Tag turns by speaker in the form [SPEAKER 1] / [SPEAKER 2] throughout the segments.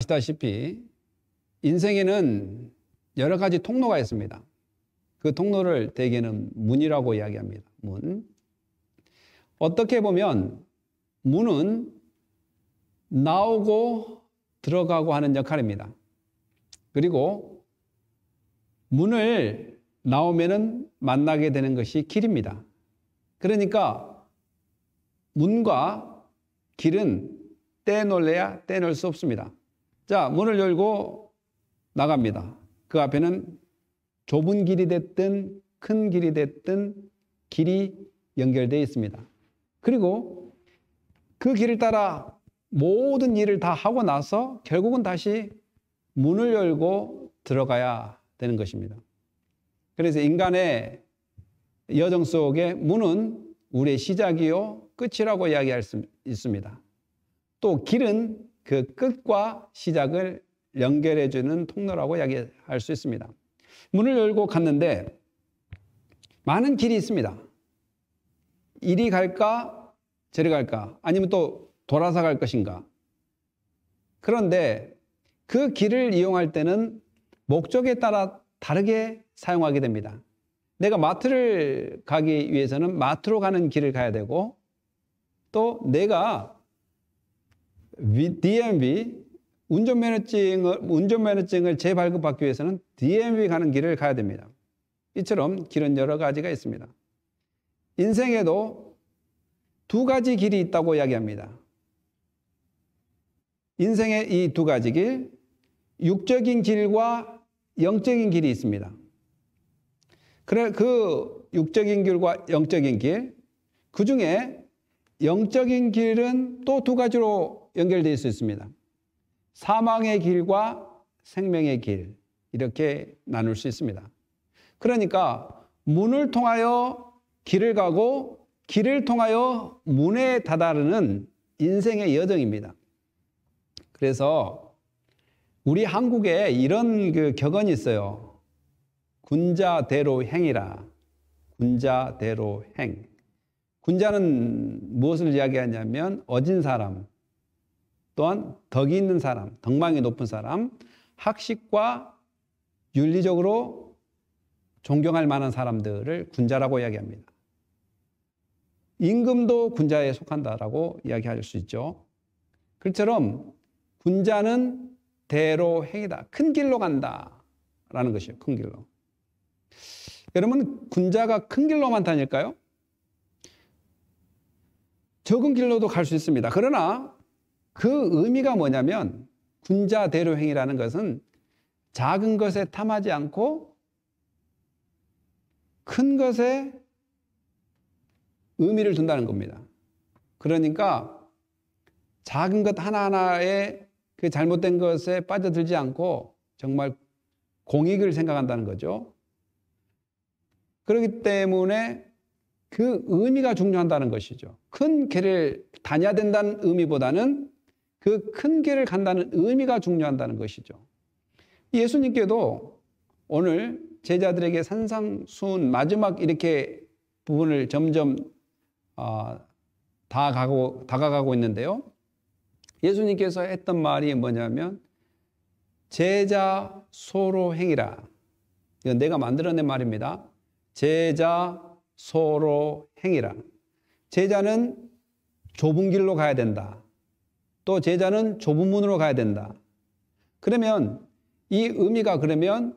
[SPEAKER 1] 아시다시피 인생에는 여러 가지 통로가 있습니다. 그 통로를 대개는 문이라고 이야기합니다. 문. 어떻게 보면 문은 나오고 들어가고 하는 역할입니다. 그리고 문을 나오면은 만나게 되는 것이 길입니다. 그러니까 문과 길은 떼놀래야 떼놓을 수 없습니다. 자, 문을 열고 나갑니다. 그 앞에는 좁은 길이 됐든 큰 길이 됐든 길이 연결되어 있습니다. 그리고 그 길을 따라 모든 일을 다 하고 나서 결국은 다시 문을 열고 들어가야 되는 것입니다. 그래서 인간의 여정 속에 문은 우리의 시작이요, 끝이라고 이야기할 수 있습니다. 또 길은 그 끝과 시작을 연결해주는 통로라고 이야기할 수 있습니다. 문을 열고 갔는데 많은 길이 있습니다. 이리 갈까? 저리 갈까? 아니면 또 돌아서 갈 것인가? 그런데 그 길을 이용할 때는 목적에 따라 다르게 사용하게 됩니다. 내가 마트를 가기 위해서는 마트로 가는 길을 가야 되고 또 내가 DMV 운전면허증을 운전면허증을 재발급받기 위해서는 DMV 가는 길을 가야 됩니다. 이처럼 길은 여러 가지가 있습니다. 인생에도 두 가지 길이 있다고 이야기합니다. 인생의 이 두 가지 길, 육적인 길과 영적인 길이 있습니다. 그래 그 육적인 길과 영적인 길, 그 중에 영적인 길은 또 두 가지로 연결될 수 있습니다. 사망의 길과 생명의 길 이렇게 나눌 수 있습니다. 그러니까 문을 통하여 길을 가고 길을 통하여 문에 다다르는 인생의 여정입니다. 그래서 우리 한국에 이런 그 격언이 있어요. 군자대로 행이라. 군자대로 행. 군자는 무엇을 이야기하냐면 어진 사람, 또한 덕이 있는 사람, 덕망이 높은 사람, 학식과 윤리적으로 존경할 만한 사람들을 군자라고 이야기합니다. 임금도 군자에 속한다라고 이야기할 수 있죠. 그처럼 군자는 대로 행이다. 큰 길로 간다. 라는 것이에요. 큰 길로. 여러분, 군자가 큰 길로만 다닐까요? 적은 길로도 갈 수 있습니다. 그러나 그 의미가 뭐냐면 군자대로 행위라는 것은 작은 것에 탐하지 않고 큰 것에 의미를 둔다는 겁니다. 그러니까 작은 것 하나하나에 그 잘못된 것에 빠져들지 않고 정말 공익을 생각한다는 거죠. 그렇기 때문에 그 의미가 중요하다는 것이죠. 큰 개를 다녀야 된다는 의미보다는 그큰 길을 간다는 의미가 중요한다는 것이죠. 예수님께도 오늘 제자들에게 산상순 마지막 이렇게 부분을 점점 어, 다가고, 다가가고 있는데요. 예수님께서 했던 말이 뭐냐면 제자 소로 행이라. 이건 내가 만들어낸 말입니다. 제자 소로 행이라. 제자는 좁은 길로 가야 된다. 또 제자는 좁은 문으로 가야 된다. 그러면 이 의미가 그러면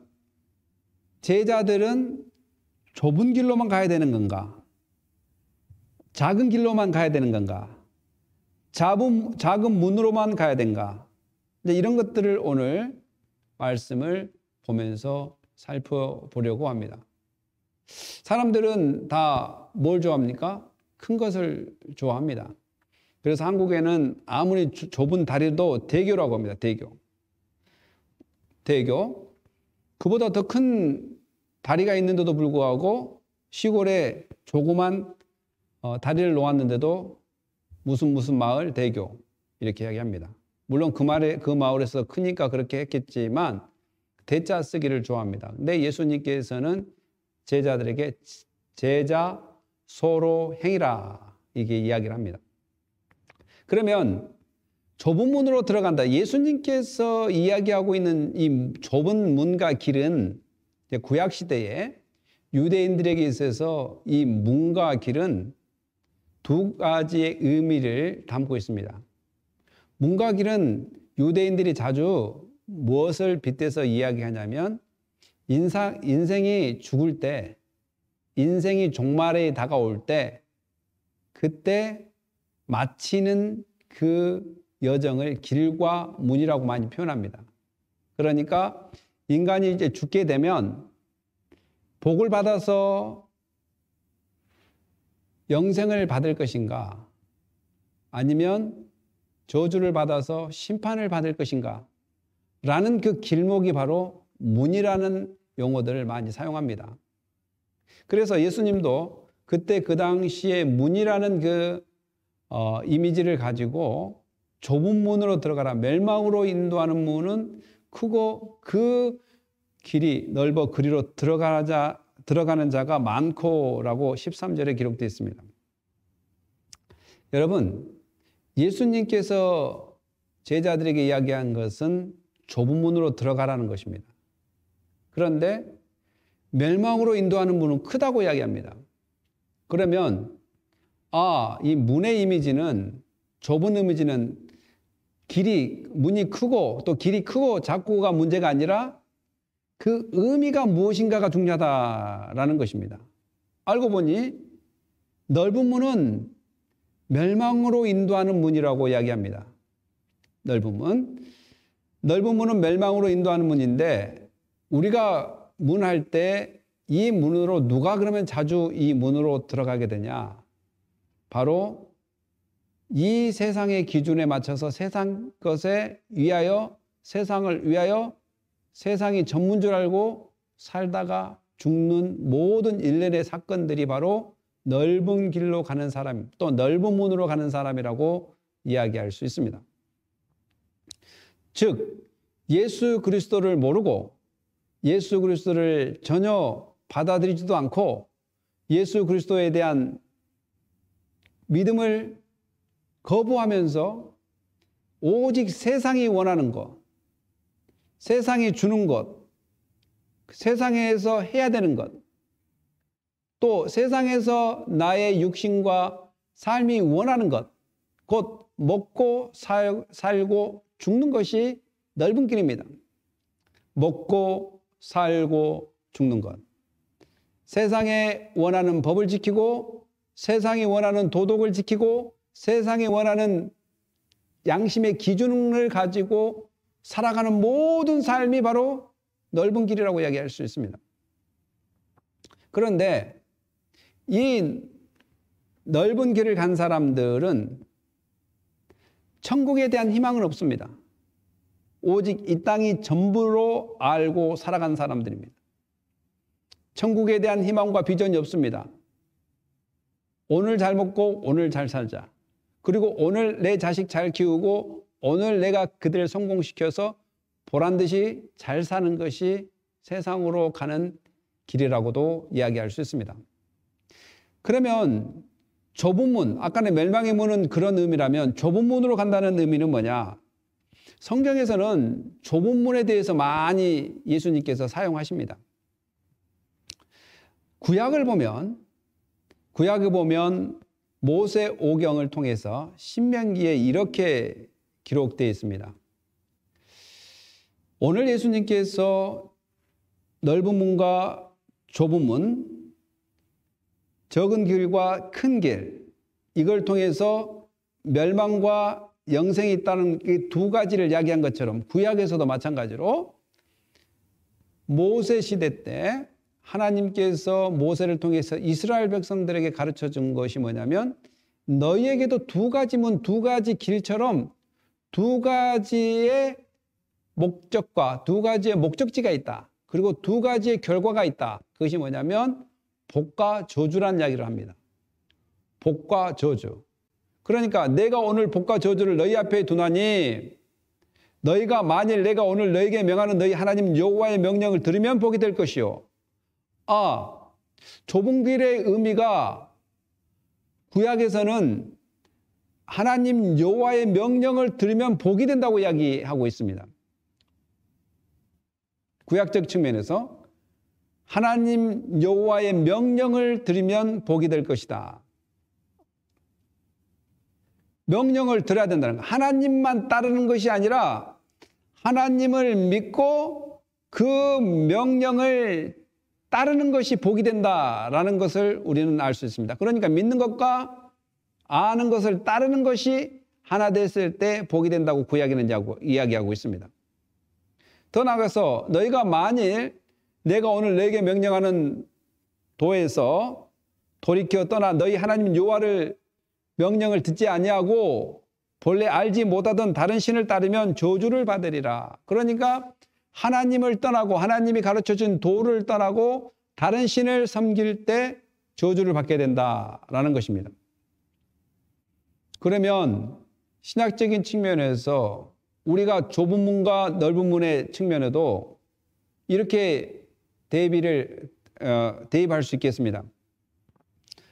[SPEAKER 1] 제자들은 좁은 길로만 가야 되는 건가? 작은 길로만 가야 되는 건가? 작은, 작은 문으로만 가야 된가? 이런 것들을 오늘 말씀을 보면서 살펴보려고 합니다. 사람들은 다 뭘 좋아합니까? 큰 것을 좋아합니다. 그래서 한국에는 아무리 좁은 다리도 대교라고 합니다. 대교. 대교. 그보다 더 큰 다리가 있는데도 불구하고 시골에 조그만 어, 다리를 놓았는데도 무슨 무슨 마을 대교 이렇게 이야기합니다. 물론 그 말에 그 마을에서 크니까 그렇게 했겠지만 대자 쓰기를 좋아합니다. 근데 예수님께서는 제자들에게 제자 소로 행이라 이게 이야기를 합니다. 그러면 좁은 문으로 들어간다. 예수님께서 이야기하고 있는 이 좁은 문과 길은 구약 시대에 유대인들에게 있어서 이 문과 길은 두 가지의 의미를 담고 있습니다. 문과 길은 유대인들이 자주 무엇을 빗대서 이야기하냐면 인사, 인생이 죽을 때, 인생이 종말에 다가올 때, 그때 마치는 그 여정을 길과 문이라고 많이 표현합니다. 그러니까 인간이 이제 죽게 되면 복을 받아서 영생을 받을 것인가 아니면 저주를 받아서 심판을 받을 것인가 라는 그 길목이 바로 문이라는 용어들을 많이 사용합니다. 그래서 예수님도 그때 그 당시에 문이라는 그 어, 이미지를 가지고 좁은 문으로 들어가라. 멸망으로 인도하는 문은 크고 그 길이 넓어 그리로 들어가자 들어가는 자가 많고라고 13절에 기록되어 있습니다. 여러분, 예수님께서 제자들에게 이야기한 것은 좁은 문으로 들어가라는 것입니다. 그런데 멸망으로 인도하는 문은 크다고 이야기합니다. 그러면 아, 이 문의 이미지는 좁은 이미지는 길이 문이 크고 또 길이 크고 작고가 문제가 아니라 그 의미가 무엇인가가 중요하다라는 것입니다. 알고 보니 넓은 문은 멸망으로 인도하는 문이라고 이야기합니다. 넓은 문. 넓은 문은 멸망으로 인도하는 문인데 우리가 문할 때 이 문으로 누가 그러면 자주 이 문으로 들어가게 되냐? 바로 이 세상의 기준에 맞춰서 세상 것에 위하여 세상을 위하여 세상이 전문 줄 알고 살다가 죽는 모든 일련의 사건들이 바로 넓은 길로 가는 사람 또 넓은 문으로 가는 사람이라고 이야기할 수 있습니다. 즉 예수 그리스도를 모르고 예수 그리스도를 전혀 받아들이지도 않고 예수 그리스도에 대한 믿음을 거부하면서 오직 세상이 원하는 것, 세상이 주는 것, 세상에서 해야 되는 것, 또 세상에서 나의 육신과 삶이 원하는 것, 곧 먹고 살, 살고 죽는 것이 넓은 길입니다. 먹고 살고 죽는 것. 세상에 원하는 법을 지키고 세상이 원하는 도덕을 지키고 세상이 원하는 양심의 기준을 가지고 살아가는 모든 삶이 바로 넓은 길이라고 이야기할 수 있습니다. 그런데 이 넓은 길을 간 사람들은 천국에 대한 희망은 없습니다. 오직 이 땅이 전부로 알고 살아간 사람들입니다. 천국에 대한 희망과 비전이 없습니다. 오늘 잘 먹고 오늘 잘 살자. 그리고 오늘 내 자식 잘 키우고 오늘 내가 그들을 성공시켜서 보란 듯이 잘 사는 것이 세상으로 가는 길이라고도 이야기할 수 있습니다. 그러면 좁은 문, 아까의 멸망의 문은 그런 의미라면 좁은 문으로 간다는 의미는 뭐냐? 성경에서는 좁은 문에 대해서 많이 예수님께서 사용하십니다. 구약을 보면 구약에 보면 모세 오경을 통해서 신명기에 이렇게 기록되어 있습니다. 오늘 예수님께서 넓은 문과 좁은 문, 적은 길과 큰 길, 이걸 통해서 멸망과 영생이 있다는 이두 가지를 이야기한 것처럼 구약에서도 마찬가지로 모세 시대 때 하나님께서 모세를 통해서 이스라엘 백성들에게 가르쳐 준 것이 뭐냐면 너희에게도 두 가지 문, 두 가지 길처럼 두 가지의 목적과 두 가지의 목적지가 있다. 그리고 두 가지의 결과가 있다. 그것이 뭐냐면 복과 저주란 이야기를 합니다. 복과 저주. 그러니까 내가 오늘 복과 저주를 너희 앞에 두나니 너희가 만일 내가 오늘 너희에게 명하는 너희 하나님 여호와의 명령을 들으면 복이 될 것이요 아, 좁은 길의 의미가 구약에서는 하나님 여호와의 명령을 들으면 복이 된다고 이야기하고 있습니다. 구약적 측면에서 하나님 여호와의 명령을 들으면 복이 될 것이다. 명령을 들어야 된다는 거. 하나님만 따르는 것이 아니라 하나님을 믿고 그 명령을 따르는 것이 복이 된다라는 것을 우리는 알 수 있습니다. 그러니까 믿는 것과 아는 것을 따르는 것이 하나 됐을 때 복이 된다고 구약에는 그 이야기하고 있습니다. 더 나아가서 너희가 만일 내가 오늘 너에게 명령하는 도에서 돌이켜 떠나 너희 하나님 요하를 명령을 듣지 아니하고 본래 알지 못하던 다른 신을 따르면 저주를 받으리라. 그러니까 하나님을 떠나고 하나님이 가르쳐 준 도를 떠나고 다른 신을 섬길 때 저주를 받게 된다라는 것입니다. 그러면 신학적인 측면에서 우리가 좁은 문과 넓은 문의 측면에도 이렇게 대비를 어, 대입할 수 있겠습니다.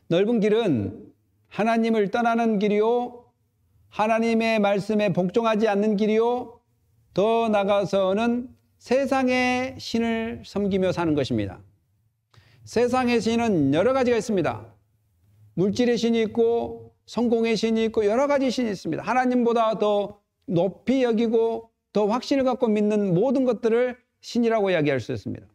[SPEAKER 1] 넓은 길은 하나님을 떠나는 길이요 하나님의 말씀에 복종하지 않는 길이요 더 나가서는 세상의 신을 섬기며 사는 것입니다. 세상의 신은 여러 가지가 있습니다. 물질의 신이 있고 성공의 신이 있고 여러 가지 신이 있습니다. 하나님보다 더 높이 여기고 더 확신을 갖고 믿는 모든 것들을 신이라고 이야기할 수 있습니다.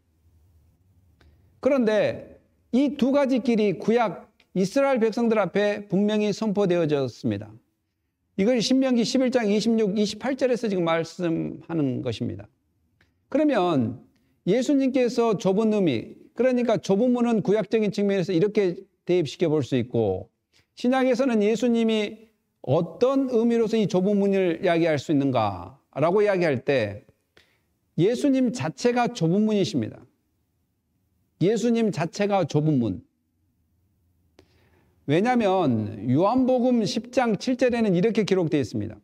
[SPEAKER 1] 그런데 이 두 가지 길이 구약 이스라엘 백성들 앞에 분명히 선포되어졌습니다. 이걸 신명기 11장 26, 28절에서 지금 말씀하는 것입니다. 그러면 예수님께서 좁은 의미, 그러니까 좁은 문은 구약적인 측면에서 이렇게 대입시켜 볼 수 있고, 신약에서는 예수님이 어떤 의미로서 이 좁은 문을 이야기할 수 있는가라고 이야기할 때, 예수님 자체가 좁은 문이십니다. 예수님 자체가 좁은 문. 왜냐하면 요한복음 10장 7절에는 이렇게 기록되어 있습니다.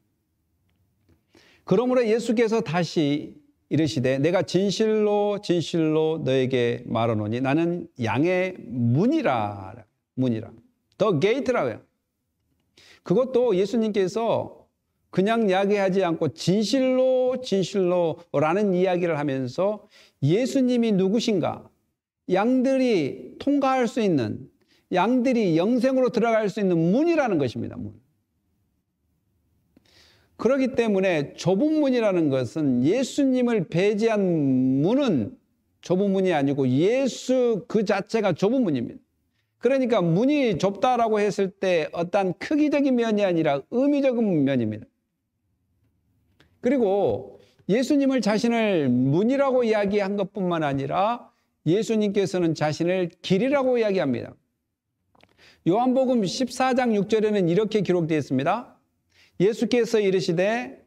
[SPEAKER 1] 그러므로 예수께서 다시 이르시되 내가 진실로 진실로 너에게 말하노니 나는 양의 문이라 문이라 더 게이트라고요. 그것도 예수님께서 그냥 이야기하지 않고 진실로 진실로라는 이야기를 하면서 예수님이 누구신가 양들이 통과할 수 있는 양들이 영생으로 들어갈 수 있는 문이라는 것입니다. 문. 그렇기 때문에 좁은 문이라는 것은 예수님을 배제한 문은 좁은 문이 아니고 예수 그 자체가 좁은 문입니다. 그러니까 문이 좁다라고 했을 때 어떤 크기적인 면이 아니라 의미적인 면입니다. 그리고 예수님을 자신을 문이라고 이야기한 것뿐만 아니라 예수님께서는 자신을 길이라고 이야기합니다. 요한복음 14장 6절에는 이렇게 기록되어 있습니다. 예수께서 이르시되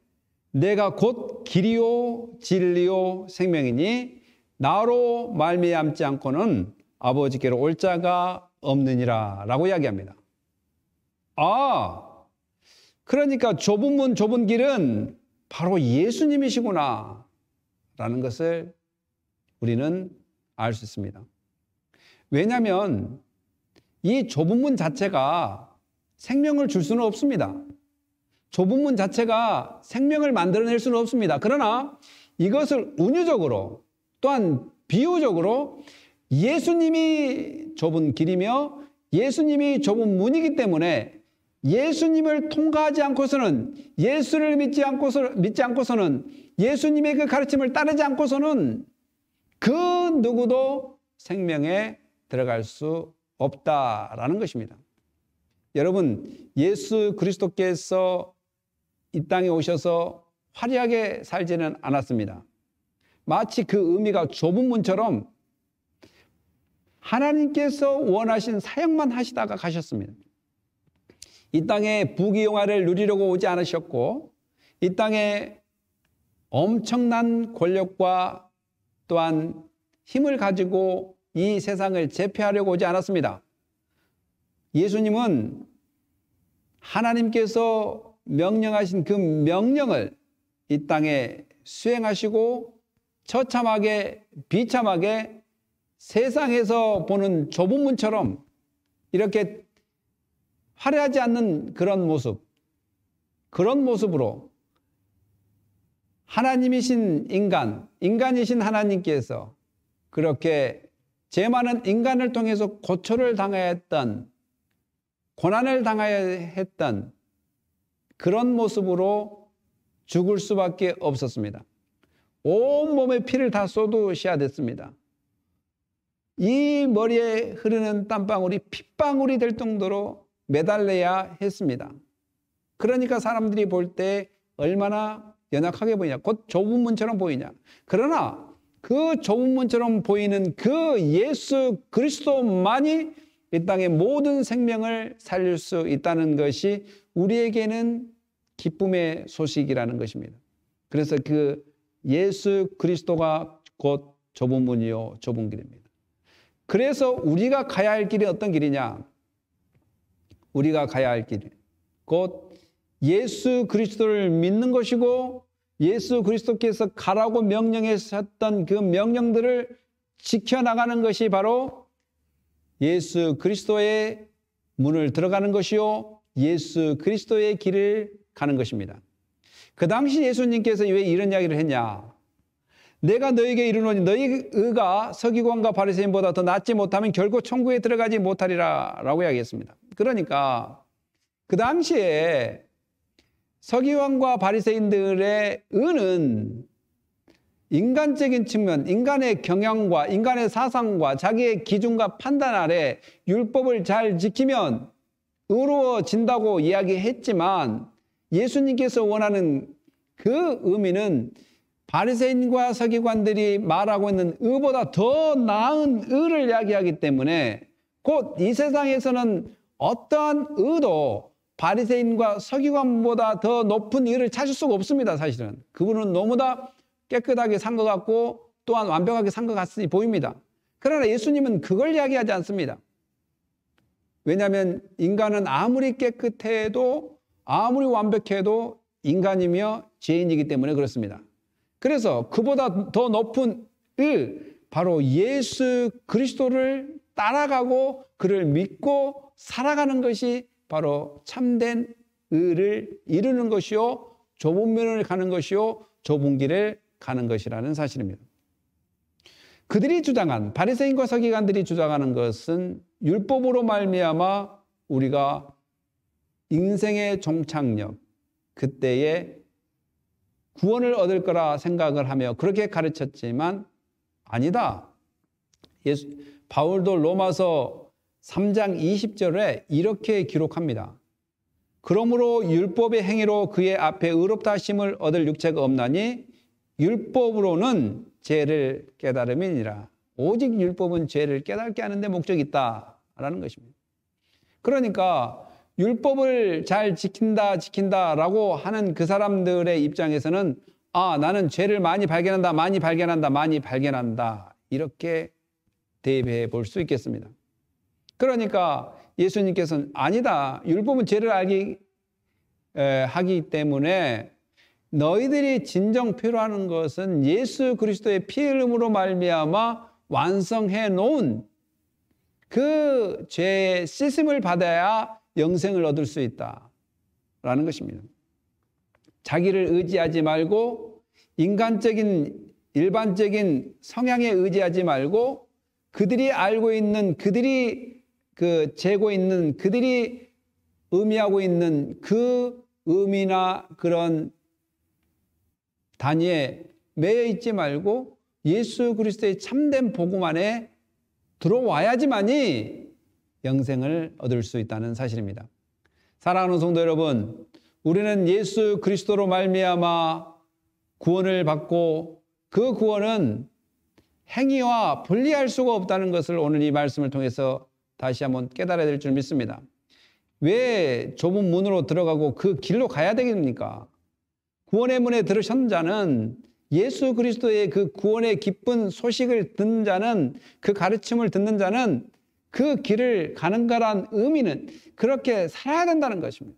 [SPEAKER 1] 내가 곧 길이요 진리요 생명이니 나로 말미암지 않고는 아버지께로 올 자가 없느니라라고 이야기합니다. 아, 그러니까 좁은 문 좁은 길은 바로 예수님이시구나 라는 것을 우리는 알 수 있습니다. 왜냐하면 이 좁은 문 자체가 생명을 줄 수는 없습니다. 좁은 문 자체가 생명을 만들어낼 수는 없습니다. 그러나 이것을 운유적으로 또한 비유적으로 예수님이 좁은 길이며 예수님이 좁은 문이기 때문에 예수님을 통과하지 않고서는 예수를 믿지 않고서 믿지 않고서는 예수님의 그 가르침을 따르지 않고서는 그 누구도 생명에 들어갈 수 없다라는 것입니다. 여러분 예수 그리스도께서 이 땅에 오셔서 화려하게 살지는 않았습니다. 마치 그 의미가 좁은 문처럼 하나님께서 원하신 사역만 하시다가 가셨습니다. 이 땅에 부귀영화를 누리려고 오지 않으셨고 이 땅에 엄청난 권력과 또한 힘을 가지고 이 세상을 제패하려고 오지 않았습니다. 예수님은 하나님께서 명령하신 그 명령을 이 땅에 수행하시고 처참하게 비참하게 세상에서 보는 좁은 문처럼 이렇게 화려하지 않는 그런 모습, 그런 모습으로 하나님이신 인간, 인간이신 하나님께서 그렇게 제 많은 인간을 통해서 고초를 당하였던, 고난을 당하였던 그런 모습으로 죽을 수밖에 없었습니다. 온 몸에 피를 다 쏟으셔야 됐습니다. 이 머리에 흐르는 땀방울이 핏방울이 될 정도로 매달려야 했습니다. 그러니까 사람들이 볼 때 얼마나 연약하게 보이냐. 곧 좁은 문처럼 보이냐. 그러나 그 좁은 문처럼 보이는 그 예수 그리스도만이 이 땅의 모든 생명을 살릴 수 있다는 것이 우리에게는 기쁨의 소식이라는 것입니다. 그래서 그 예수 그리스도가 곧 좁은 문이요, 좁은 길입니다. 그래서 우리가 가야 할 길이 어떤 길이냐? 우리가 가야 할 길이 곧 예수 그리스도를 믿는 것이고 예수 그리스도께서 가라고 명령하셨던 그 명령들을 지켜나가는 것이 바로 예수 그리스도의 문을 들어가는 것이요 예수 그리스도의 길을 가는 것입니다. 그 당시 예수님께서 왜 이런 이야기를 했냐? 내가 너에게 이르노니 너희가 서기관과 바리새인보다 더 낫지 못하면 결코 천국에 들어가지 못하리라라고 이야기했습니다. 그러니까 그 당시에 서기관과 바리새인들의 은은 인간적인 측면, 인간의 경향과 인간의 사상과 자기의 기준과 판단 아래 율법을 잘 지키면 의로워진다고 이야기했지만 예수님께서 원하는 그 의미는 바리새인과 서기관들이 말하고 있는 의보다 더 나은 의를 이야기하기 때문에 곧 이 세상에서는 어떠한 의도 바리새인과 서기관보다 더 높은 의를 찾을 수가 없습니다. 사실은 그분은 너무나 깨끗하게 산 것 같고 또한 완벽하게 산 것 같으니 보입니다. 그러나 예수님은 그걸 이야기하지 않습니다. 왜냐하면 인간은 아무리 깨끗해도 아무리 완벽해도 인간이며 죄인이기 때문에 그렇습니다. 그래서 그보다 더 높은 을 바로 예수 그리스도를 따라가고 그를 믿고 살아가는 것이 바로 참된 을을 이루는 것이요 좁은 면을 가는 것이요 좁은 길을 가는 것이라는 사실입니다. 그들이 주장한 바리새인과 서기관들이 주장하는 것은 율법으로 말미암아 우리가 인생의 종착역, 그때에 구원을 얻을 거라 생각을 하며 그렇게 가르쳤지만 아니다. 예수, 바울도 로마서 3장 20절에 이렇게 기록합니다. 그러므로 율법의 행위로 그의 앞에 의롭다 하심을 얻을 육체가 없나니 율법으로는 죄를 깨달음이니라. 오직 율법은 죄를 깨닫게 하는데 목적이 있다라는 것입니다. 그러니까 율법을 잘 지킨다, 지킨다라고 하는 그 사람들의 입장에서는 아, 나는 죄를 많이 발견한다, 많이 발견한다, 많이 발견한다. 이렇게 대비해 볼 수 있겠습니다. 그러니까 예수님께서는 아니다. 율법은 죄를 알기, 에, 하기 때문에 너희들이 진정 필요하는 것은 예수 그리스도의 피 흘림으로 말미암아 완성해 놓은 그 죄의 씻음을 받아야 영생을 얻을 수 있다라는 것입니다. 자기를 의지하지 말고 인간적인 일반적인 성향에 의지하지 말고 그들이 알고 있는 그들이 그 재고 있는 그들이 의미하고 있는 그 의미나 그런 단위에 매여 있지 말고 예수 그리스도의 참된 복음 안에 들어와야지만이 영생을 얻을 수 있다는 사실입니다. 사랑하는 성도 여러분, 우리는 예수 그리스도로 말미암아 구원을 받고 그 구원은 행위와 분리할 수가 없다는 것을 오늘 이 말씀을 통해서 다시 한번 깨달아야 될 줄 믿습니다. 왜 좁은 문으로 들어가고 그 길로 가야 되겠습니까? 구원의 문에 들으신 자는 예수 그리스도의 그 구원의 기쁜 소식을 듣는 자는 그 가르침을 듣는 자는 그 길을 가는 거란 의미는 그렇게 살아야 된다는 것입니다.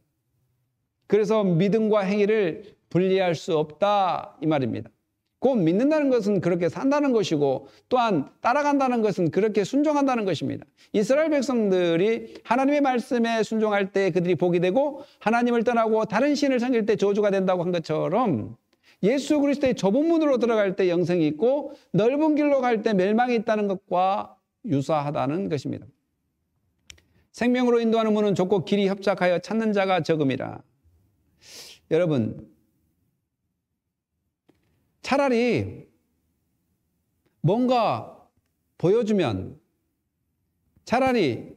[SPEAKER 1] 그래서 믿음과 행위를 분리할 수 없다 이 말입니다. 곧 믿는다는 것은 그렇게 산다는 것이고 또한 따라간다는 것은 그렇게 순종한다는 것입니다. 이스라엘 백성들이 하나님의 말씀에 순종할 때 그들이 복이 되고 하나님을 떠나고 다른 신을 섬길 때 저주가 된다고 한 것처럼 예수 그리스도의 좁은 문으로 들어갈 때 영생이 있고 넓은 길로 갈 때 멸망이 있다는 것과 유사하다는 것입니다. 생명으로 인도하는 문은 좁고 길이 협착하여 찾는 자가 적음이라. 여러분, 차라리 뭔가 보여주면 차라리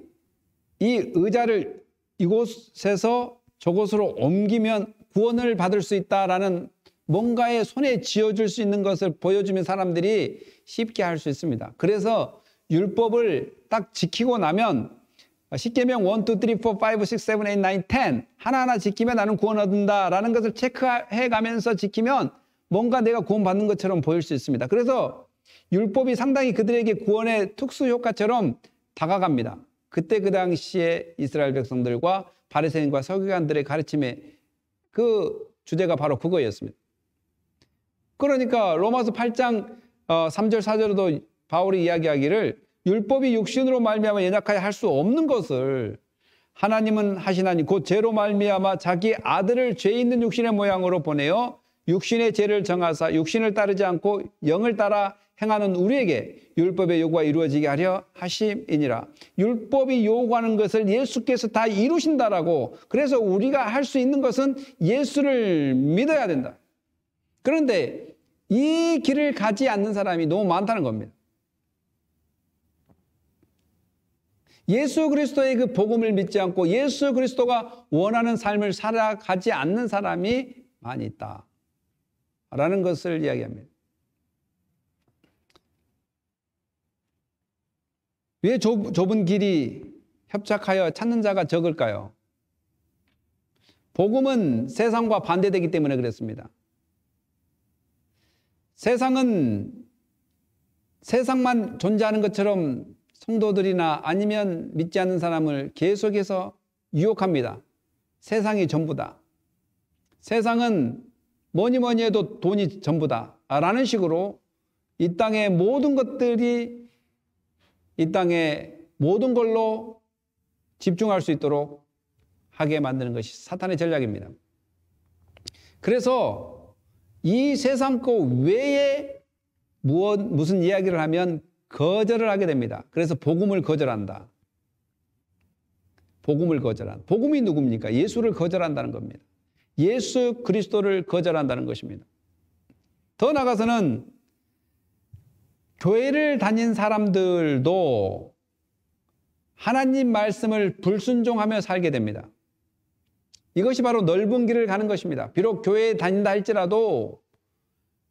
[SPEAKER 1] 이 의자를 이곳에서 저곳으로 옮기면 구원을 받을 수 있다라는 뭔가의 손에 쥐어줄 수 있는 것을 보여주면 사람들이 쉽게 할 수 있습니다. 그래서 율법을 딱 지키고 나면 10개명 1, 2, 3, 4, 5, 6, 7, 8, 9, 10 하나하나 지키면 나는 구원 얻는다라는 것을 체크해 가면서 지키면 뭔가 내가 구원받는 것처럼 보일 수 있습니다. 그래서 율법이 상당히 그들에게 구원의 특수 효과처럼 다가갑니다. 그때 그 당시에 이스라엘 백성들과 바리새인과 서기관들의 가르침의 그 주제가 바로 그거였습니다. 그러니까 로마서 8장 3절 어, 4절도 바울이 이야기하기를 율법이 육신으로 말미암아 연약하여 할 수 없는 것을 하나님은 하시나니 곧 죄로 말미암아 자기 아들을 죄 있는 육신의 모양으로 보내어 육신의 죄를 정하사 육신을 따르지 않고 영을 따라 행하는 우리에게 율법의 요구가 이루어지게 하려 하심이니라. 율법이 요구하는 것을 예수께서 다 이루신다라고. 그래서 우리가 할 수 있는 것은 예수를 믿어야 된다. 그런데 이 길을 가지 않는 사람이 너무 많다는 겁니다. 예수 그리스도의 그 복음을 믿지 않고 예수 그리스도가 원하는 삶을 살아가지 않는 사람이 많이 있다. 라는 것을 이야기합니다. 왜 좁, 좁은 길이 협착하여 찾는 자가 적을까요? 복음은 세상과 반대되기 때문에 그렇습니다. 세상은 세상만 존재하는 것처럼 성도들이나 아니면 믿지 않는 사람을 계속해서 유혹합니다. 세상이 전부다. 세상은 뭐니 뭐니 해도 돈이 전부다. 라는 식으로 이 땅의 모든 것들이 이 땅의 모든 걸로 집중할 수 있도록 하게 만드는 것이 사탄의 전략입니다. 그래서 이 세상 거 외에 무 무슨 이야기를 하면 거절을 하게 됩니다. 그래서 복음을 거절한다. 복음을 거절한. 복음이 누굽니까? 예수를 거절한다는 겁니다. 예수 그리스도를 거절한다는 것입니다. 더 나아가서는 교회를 다닌 사람들도 하나님 말씀을 불순종하며 살게 됩니다. 이것이 바로 넓은 길을 가는 것입니다. 비록 교회에 다닌다 할지라도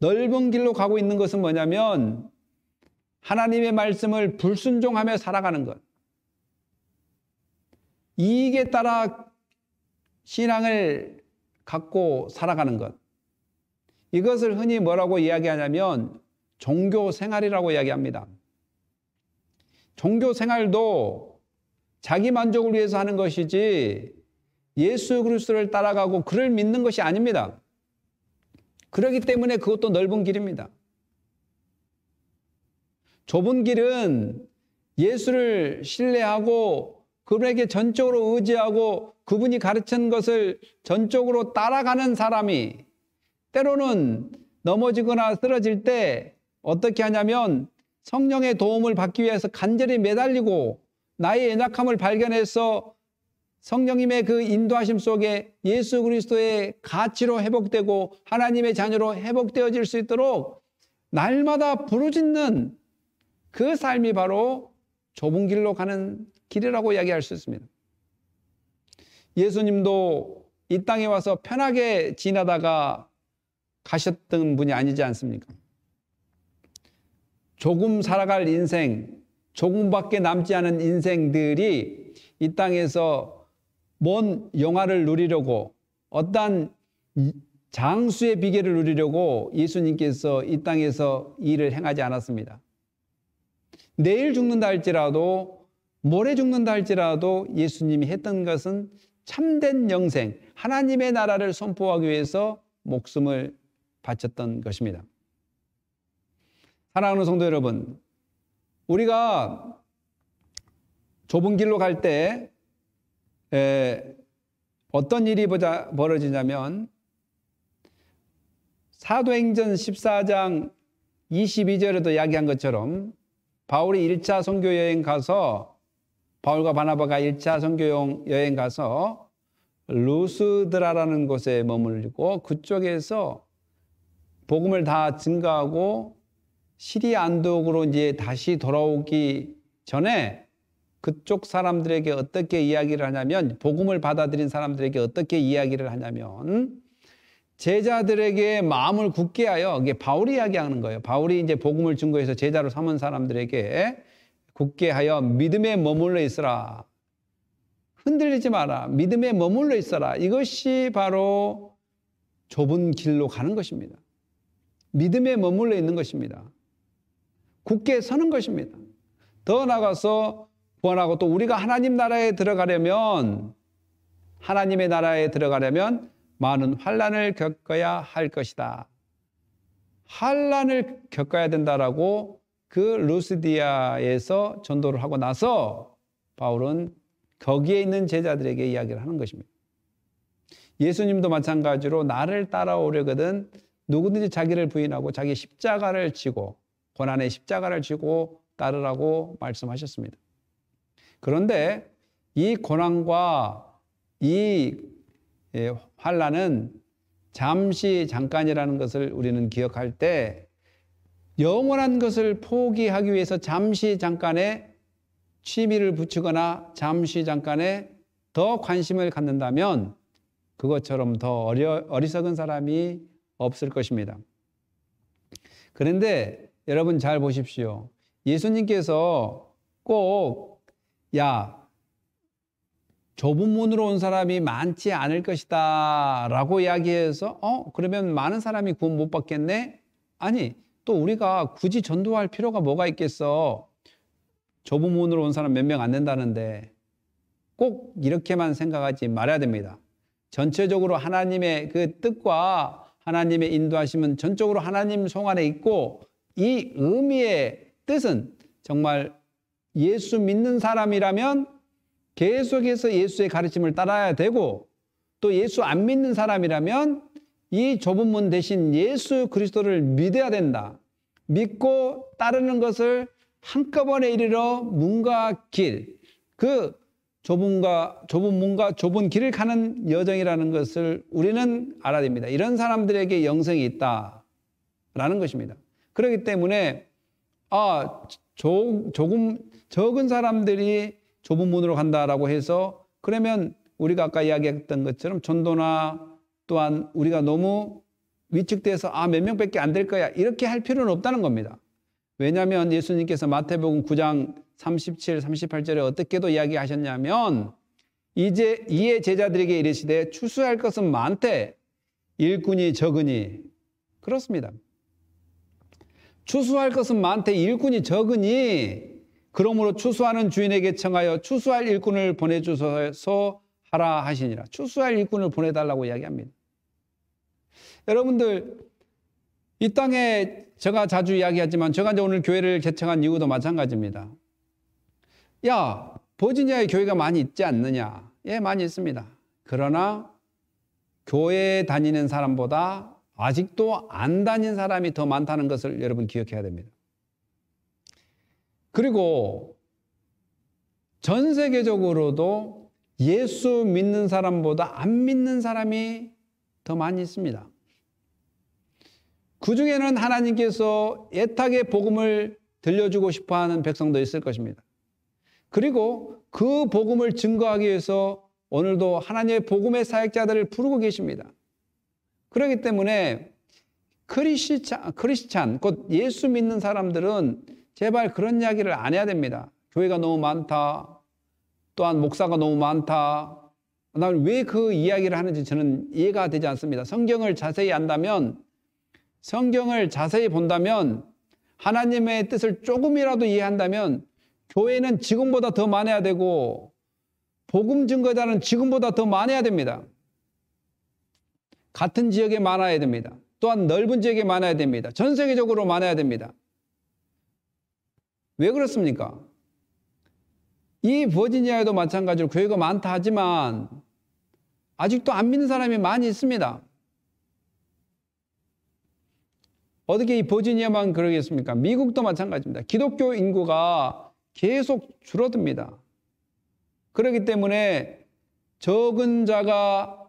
[SPEAKER 1] 넓은 길로 가고 있는 것은 뭐냐면 하나님의 말씀을 불순종하며 살아가는 것. 이익에 따라 신앙을 갖고 살아가는 것. 이것을 흔히 뭐라고 이야기하냐면 종교 생활이라고 이야기합니다. 종교 생활도 자기 만족을 위해서 하는 것이지 예수 그리스도를 따라가고 그를 믿는 것이 아닙니다. 그러기 때문에 그것도 넓은 길입니다. 좁은 길은 예수를 신뢰하고 그분에게 전적으로 의지하고 그분이 가르친 것을 전적으로 따라가는 사람이 때로는 넘어지거나 쓰러질 때 어떻게 하냐면 성령의 도움을 받기 위해서 간절히 매달리고 나의 연약함을 발견해서 성령님의 그 인도하심 속에 예수 그리스도의 가치로 회복되고 하나님의 자녀로 회복되어질 수 있도록 날마다 부르짖는 그 삶이 바로 좁은 길로 가는 길이라고 이야기할 수 있습니다. 예수님도 이 땅에 와서 편하게 지나다가 가셨던 분이 아니지 않습니까? 조금 살아갈 인생, 조금밖에 남지 않은 인생들이 이 땅에서 먼 영화를 누리려고 어떠 장수의 비결을 누리려고 예수님께서 이 땅에서 일을 행하지 않았습니다. 내일 죽는다 할지라도 모레 죽는다 할지라도 예수님이 했던 것은 참된 영생, 하나님의 나라를 선포하기 위해서 목숨을 바쳤던 것입니다. 사랑하는 성도 여러분, 우리가 좁은 길로 갈 때 어떤 일이 벌어지냐면 사도행전 14장 22절에도 이야기한 것처럼 바울이 1차 선교 여행 가서 바울과 바나바가 1차 선교 여행 가서 루스드라라는 곳에 머물고 그쪽에서 복음을 다 증가하고 시리아 안독으로 이제 다시 돌아오기 전에 그쪽 사람들에게 어떻게 이야기를 하냐면 복음을 받아들인 사람들에게 어떻게 이야기를 하냐면 제자들에게 마음을 굳게 하여 이게 바울이 이야기하는 거예요. 바울이 이제 복음을 증거해서 제자로 삼은 사람들에게 굳게 하여 믿음에 머물러 있어라 흔들리지 마라. 믿음에 머물러 있어라. 이것이 바로 좁은 길로 가는 것입니다. 믿음에 머물러 있는 것입니다. 굳게 서는 것입니다. 더 나가서 아 구원하고 또 우리가 하나님 나라에 들어가려면 하나님의 나라에 들어가려면 많은 환란을 겪어야 할 것이다. 환란을 겪어야 된다라고 그 루스디아에서 전도를 하고 나서 바울은 거기에 있는 제자들에게 이야기를 하는 것입니다. 예수님도 마찬가지로 나를 따라오려거든 누구든지 자기를 부인하고 자기 십자가를 지고 고난의 십자가를 지고 따르라고 말씀하셨습니다. 그런데 이 고난과 이 예, 환란은 잠시 잠깐이라는 것을 우리는 기억할 때 영원한 것을 포기하기 위해서 잠시 잠깐에 취미를 붙이거나 잠시 잠깐에더 관심을 갖는다면 그것처럼 더 어려, 어리석은 사람이 없을 것입니다. 그런데 여러분 잘 보십시오. 예수님께서 꼭, 야, 좁은 문으로 온 사람이 많지 않을 것이다 라고 이야기해서 어 그러면 많은 사람이 구원 못 받겠네 아니 또 우리가 굳이 전도할 필요가 뭐가 있겠어 좁은 문으로 온 사람 몇 명 안 된다는데 꼭 이렇게만 생각하지 말아야 됩니다 전체적으로 하나님의 그 뜻과 하나님의 인도하심은 전적으로 하나님 송 안에 있고 이 의미의 뜻은 정말 예수 믿는 사람이라면 계속해서 예수의 가르침을 따라야 되고 또 예수 안 믿는 사람이라면 이 좁은 문 대신 예수 그리스도를 믿어야 된다. 믿고 따르는 것을 한꺼번에 이르러 문과 길, 그 좁은가, 좁은 문과 좁은 길을 가는 여정이라는 것을 우리는 알아야 됩니다. 이런 사람들에게 영생이 있다라는 것입니다. 그렇기 때문에 아, 조, 조금 적은 사람들이 좁은 문으로 간다라고 해서 그러면 우리가 아까 이야기했던 것처럼 전도나 또한 우리가 너무 위축돼서 아, 몇 명밖에 안 될 거야. 이렇게 할 필요는 없다는 겁니다. 왜냐하면 예수님께서 마태복음 9장 37, 38절에 어떻게도 이야기하셨냐면 이제 이에 제자들에게 이르시되 추수할 것은 많대 일꾼이 적으니 그렇습니다. 추수할 것은 많대 일꾼이 적으니 그러므로 추수하는 주인에게 청하여 추수할 일꾼을 보내주소서 하라 하시니라. 추수할 일꾼을 보내달라고 이야기합니다. 여러분들, 이 땅에 제가 자주 이야기하지만 제가 이제 오늘 교회를 개청한 이유도 마찬가지입니다. 야, 버지니아에 교회가 많이 있지 않느냐? 예, 많이 있습니다. 그러나 교회 다니는 사람보다 아직도 안 다닌 사람이 더 많다는 것을 여러분 기억해야 됩니다. 그리고 전 세계적으로도 예수 믿는 사람보다 안 믿는 사람이 더 많이 있습니다. 그 중에는 하나님께서 애타게 복음을 들려주고 싶어 하는 백성도 있을 것입니다. 그리고 그 복음을 증거하기 위해서 오늘도 하나님의 복음의 사역자들을 부르고 계십니다. 그렇기 때문에 크리스찬, 크리스찬, 곧 예수 믿는 사람들은 제발 그런 이야기를 안 해야 됩니다. 교회가 너무 많다. 또한 목사가 너무 많다. 나왜그 이야기를 하는지 저는 이해가 되지 않습니다. 성경을 자세히 안다면, 성경을 자세히 본다면, 하나님의 뜻을 조금이라도 이해한다면, 교회는 지금보다 더 많아야 되고, 복음 증거자는 지금보다 더 많아야 됩니다. 같은 지역에 많아야 됩니다. 또한 넓은 지역에 많아야 됩니다. 전 세계적으로 많아야 됩니다. 왜 그렇습니까? 이 버지니아에도 마찬가지로 교회가 많다 하지만 아직도 안 믿는 사람이 많이 있습니다. 어떻게 이 버지니아만 그러겠습니까? 미국도 마찬가지입니다. 기독교 인구가 계속 줄어듭니다. 그렇기 때문에 적은 자가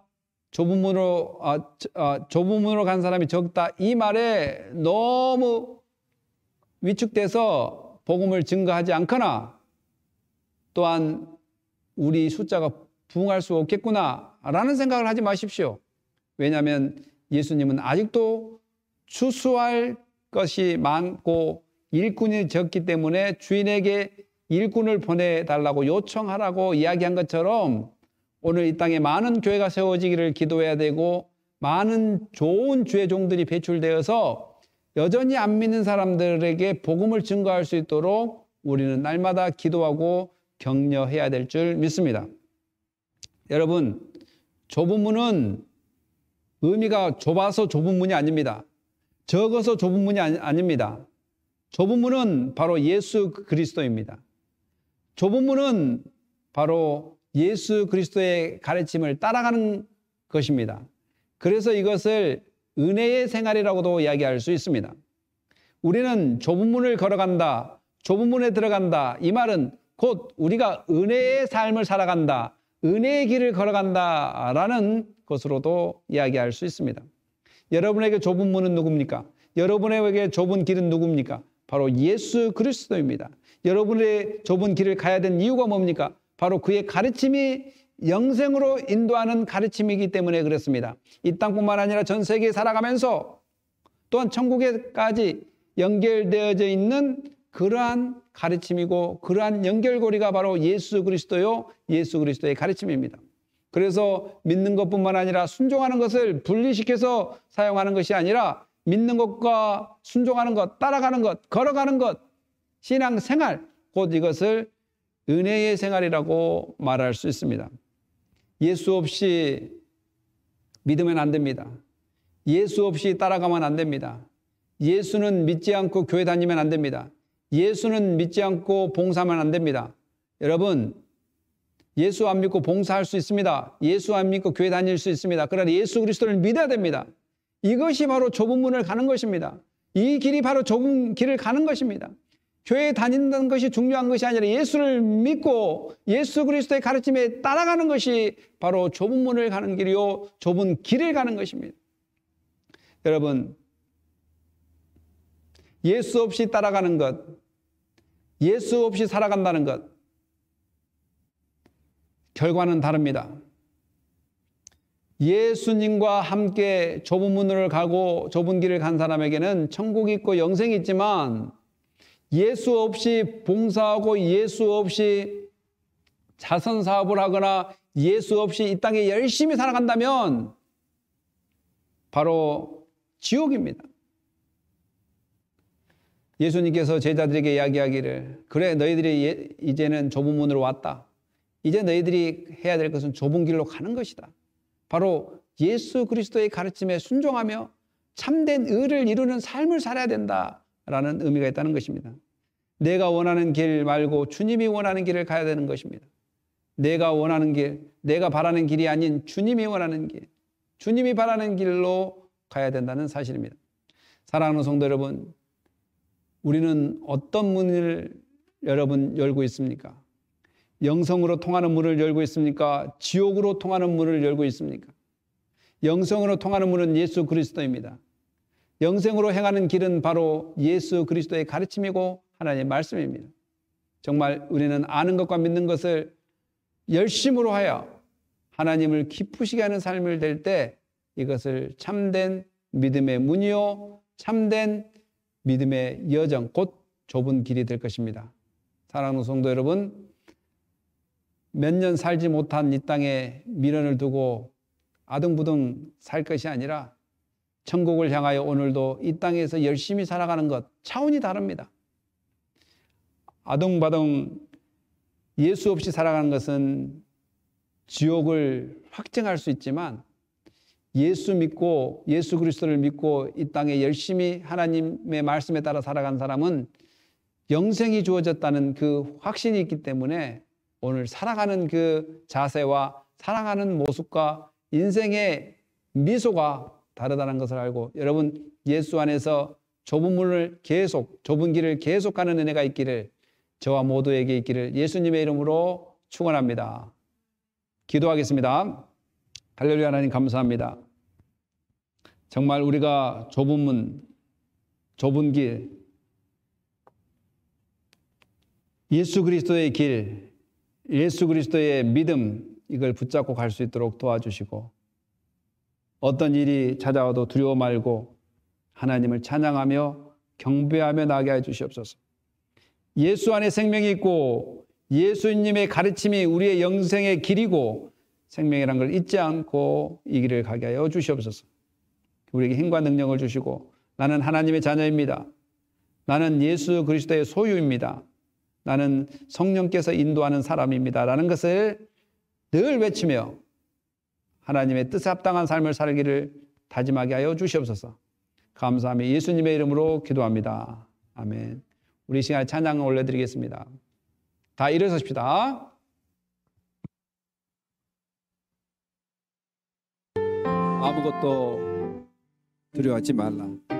[SPEAKER 1] 좁음으로 아, 아, 좁음으로 간 사람이 적다 이 말에 너무 위축돼서 복음을 증거하지 않거나 또한 우리 숫자가 부응할 수 없겠구나라는 생각을 하지 마십시오. 왜냐하면 예수님은 아직도 추수할 것이 많고 일꾼이 적기 때문에 주인에게 일꾼을 보내달라고 요청하라고 이야기한 것처럼 오늘 이 땅에 많은 교회가 세워지기를 기도해야 되고 많은 좋은 주의 종들이 배출되어서 여전히 안 믿는 사람들에게 복음을 증거할 수 있도록 우리는 날마다 기도하고 격려해야 될 줄 믿습니다. 여러분, 좁은 문은 의미가 좁아서 좁은 문이 아닙니다. 적어서 좁은 문이 아니, 닙니다 좁은 문은 바로 예수 그리스도입니다. 좁은 문은 바로 예수 그리스도의 가르침을 따라가는 것입니다. 그래서 이것을 은혜의 생활이라고도 이야기할 수 있습니다. 우리는 좁은 문을 걸어간다, 좁은 문에 들어간다. 이 말은 곧 우리가 은혜의 삶을 살아간다, 은혜의 길을 걸어간다 라는 것으로도 이야기할 수 있습니다. 여러분에게 좁은 문은 누굽니까? 여러분에게 좁은 길은 누굽니까? 바로 예수 그리스도입니다. 여러분의 좁은 길을 가야 된 이유가 뭡니까? 바로 그의 가르침이 영생으로 인도하는 가르침이기 때문에 그렇습니다. 이 땅뿐만 아니라 전 세계에 살아가면서 또한 천국에까지 연결되어져 있는 그러한 가르침이고 그러한 연결고리가 바로 예수 그리스도요 예수 그리스도의 가르침입니다. 그래서 믿는 것뿐만 아니라 순종하는 것을 분리시켜서 사용하는 것이 아니라 믿는 것과 순종하는 것, 따라가는 것, 걸어가는 것, 신앙 생활 곧 이것을 은혜의 생활이라고 말할 수 있습니다. 예수 없이 믿으면 안 됩니다. 예수 없이 따라가면 안 됩니다. 예수는 믿지 않고 교회 다니면 안 됩니다. 예수는 믿지 않고 봉사하면 안 됩니다. 여러분, 예수 안 믿고 봉사할 수 있습니다. 예수 안 믿고 교회 다닐 수 있습니다. 그러나 예수 그리스도를 믿어야 됩니다. 이것이 바로 좁은 문을 가는 것입니다. 이 길이 바로 좁은 길을 가는 것입니다. 교회 다닌다는 것이 중요한 것이 아니라 예수를 믿고 예수 그리스도의 가르침에 따라가는 것이 바로 좁은 문을 가는 길이요 좁은 길을 가는 것입니다. 여러분 예수 없이 따라가는 것, 예수 없이 살아간다는 것 결과는 다릅니다. 예수님과 함께 좁은 문을 가고 좁은 길을 간 사람에게는 천국이 있고 영생이 있지만 예수 없이 봉사하고 예수 없이 자선 사업을 하거나 예수 없이 이 땅에 열심히 살아간다면 바로 지옥입니다. 예수님께서 제자들에게 이야기하기를 그래 너희들이 예, 이제는 좁은 문으로 왔다. 이제 너희들이 해야 될 것은 좁은 길로 가는 것이다. 바로 예수 그리스도의 가르침에 순종하며 참된 의를 이루는 삶을 살아야 된다. 라는 의미가 있다는 것입니다. 내가 원하는 길 말고 주님이 원하는 길을 가야 되는 것입니다. 내가 원하는 길, 내가 바라는 길이 아닌 주님이 원하는 길, 주님이 바라는 길로 가야 된다는 사실입니다. 사랑하는 성도 여러분, 우리는 어떤 문을 여러분 열고 있습니까? 영성으로 통하는 문을 열고 있습니까? 지옥으로 통하는 문을 열고 있습니까? 영성으로 통하는 문은 예수 그리스도입니다. 영생으로 행하는 길은 바로 예수 그리스도의 가르침이고 하나님의 말씀입니다. 정말 우리는 아는 것과 믿는 것을 열심으로 하여 하나님을 기쁘시게 하는 삶을 될 때 이것을 참된 믿음의 문이요 참된 믿음의 여정 곧 좁은 길이 될 것입니다. 사랑하는 성도 여러분 몇 년 살지 못한 이 땅에 미련을 두고 아등부등 살 것이 아니라 천국을 향하여 오늘도 이 땅에서 열심히 살아가는 것 차원이 다릅니다. 아동바동 예수 없이 살아가는 것은 지옥을 확증할 수 있지만 예수 믿고 예수 그리스도를 믿고 이 땅에 열심히 하나님의 말씀에 따라 살아간 사람은 영생이 주어졌다는 그 확신이 있기 때문에 오늘 살아가는 그 자세와 살아가는 모습과 인생의 미소가 다르다는 것을 알고 여러분 예수 안에서 좁은 문을 계속 좁은 길을 계속 가는 은혜가 있기를 저와 모두에게 있기를 예수님의 이름으로 축원합니다. 기도하겠습니다. 할렐루야 하나님 감사합니다. 정말 우리가 좁은 문, 좁은 길, 예수 그리스도의 길, 예수 그리스도의 믿음 이걸 붙잡고 갈 수 있도록 도와주시고 어떤 일이 찾아와도 두려워 말고 하나님을 찬양하며 경배하며 나게 해 주시옵소서. 예수 안에 생명이 있고 예수님의 가르침이 우리의 영생의 길이고 생명이란 걸 잊지 않고 이 길을 가게 하여 주시옵소서. 우리에게 힘과 능력을 주시고 나는 하나님의 자녀입니다. 나는 예수 그리스도의 소유입니다. 나는 성령께서 인도하는 사람입니다. 라는 것을 늘 외치며 하나님의 뜻에 합당한 삶을 살기를 다짐하게 하여 주시옵소서. 감사하며 예수님의 이름으로 기도합니다. 아멘. 우리 시간 찬양을 올려드리겠습니다. 다 일어서십시다. 아무것도 두려워하지 말라.